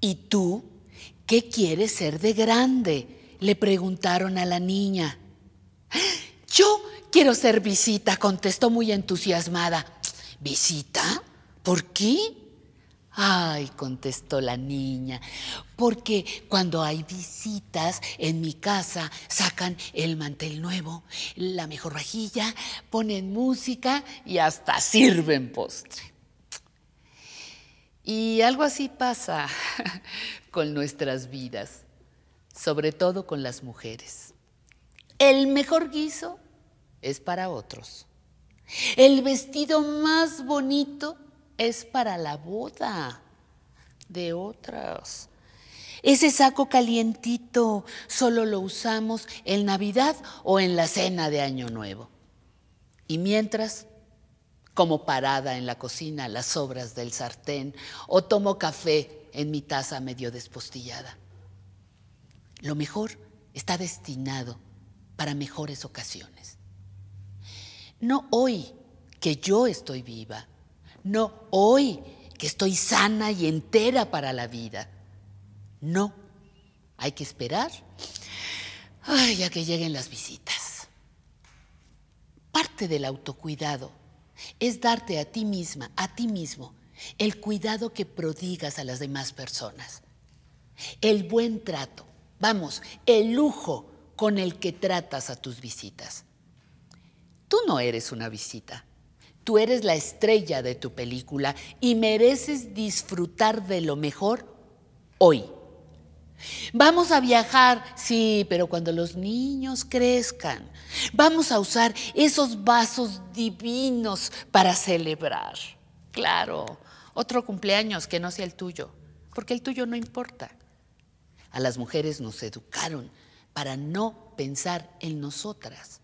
¿Y tú qué quieres ser de grande? Le preguntaron a la niña. Yo quiero ser visita, contestó muy entusiasmada. ¿Visita? ¿Por qué? Ay, contestó la niña, porque cuando hay visitas en mi casa sacan el mantel nuevo, la mejor vajilla, ponen música y hasta sirven postre. Y algo así pasa con nuestras vidas, sobre todo con las mujeres. El mejor guiso es para otros. El vestido más bonito es para la boda de otras. Ese saco calientito solo lo usamos en Navidad o en la cena de Año Nuevo. Y mientras, como parada en la cocina las sobras del sartén o tomo café en mi taza medio despostillada. Lo mejor está destinado para mejores ocasiones. No hoy que yo estoy viva, no hoy que estoy sana y entera para la vida. No, hay que esperar ay, a que lleguen las visitas. Parte del autocuidado es darte a ti misma, a ti mismo, el cuidado que prodigas a las demás personas, el buen trato, vamos, el lujo con el que tratas a tus visitas. Tú no eres una visita, tú eres la estrella de tu película y mereces disfrutar de lo mejor hoy. Vamos a viajar, sí, pero cuando los niños crezcan, vamos a usar esos vasos divinos para celebrar. Claro, otro cumpleaños que no sea el tuyo, porque el tuyo no importa. A las mujeres nos educaron para no pensar en nosotras.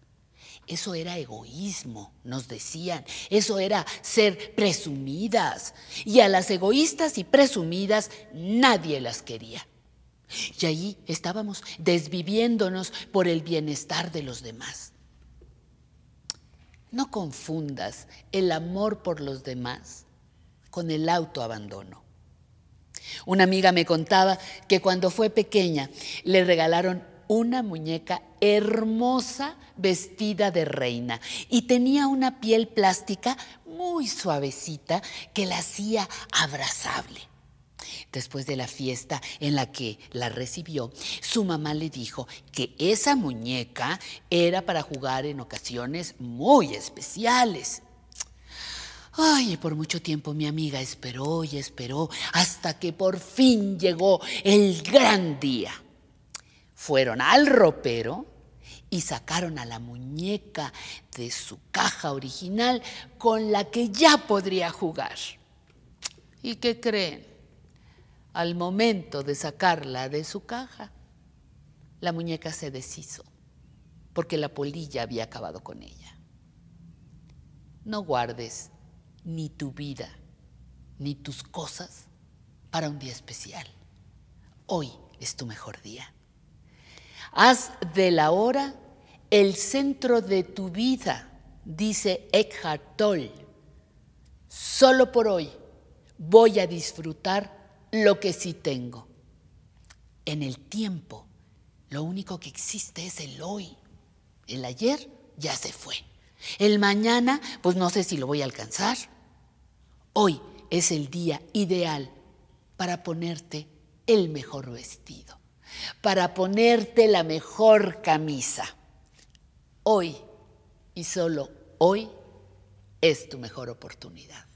Eso era egoísmo, nos decían. Eso era ser presumidas. Y a las egoístas y presumidas nadie las quería. Y allí estábamos desviviéndonos por el bienestar de los demás. No confundas el amor por los demás con el autoabandono. Una amiga me contaba que cuando fue pequeña le regalaron una muñeca hermosa vestida de reina y tenía una piel plástica muy suavecita que la hacía abrazable. Después de la fiesta en la que la recibió, su mamá le dijo que esa muñeca era para jugar en ocasiones muy especiales. Ay, por mucho tiempo mi amiga esperó y esperó hasta que por fin llegó el gran día. Fueron al ropero y sacaron a la muñeca de su caja original con la que ya podría jugar. ¿Y qué creen? al momento de sacarla de su caja, la muñeca se deshizo, porque la polilla había acabado con ella. No guardes ni tu vida, ni tus cosas para un día especial. Hoy es tu mejor día. Haz de la hora el centro de tu vida, dice Eckhart Tolle. Solo por hoy voy a disfrutar lo que sí tengo. En el tiempo, lo único que existe es el hoy. El ayer ya se fue. El mañana, pues no sé si lo voy a alcanzar. Hoy es el día ideal para ponerte el mejor vestido, para ponerte la mejor camisa. Hoy y solo hoy es tu mejor oportunidad.